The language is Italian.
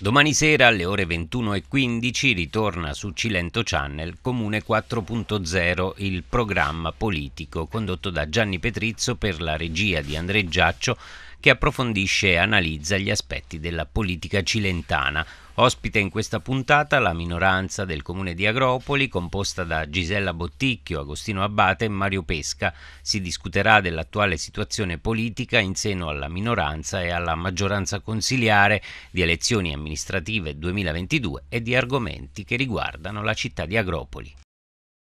Domani sera alle ore 21.15 ritorna su Cilento Channel Comune 4.0 il programma politico condotto da Gianni Petrizzo per la regia di André Giaccio che approfondisce e analizza gli aspetti della politica cilentana. Ospite in questa puntata la minoranza del comune di Agropoli, composta da Gisella Botticchio, Agostino Abbate e Mario Pesca. Si discuterà dell'attuale situazione politica in seno alla minoranza e alla maggioranza consiliare, di elezioni amministrative 2022 e di argomenti che riguardano la città di Agropoli.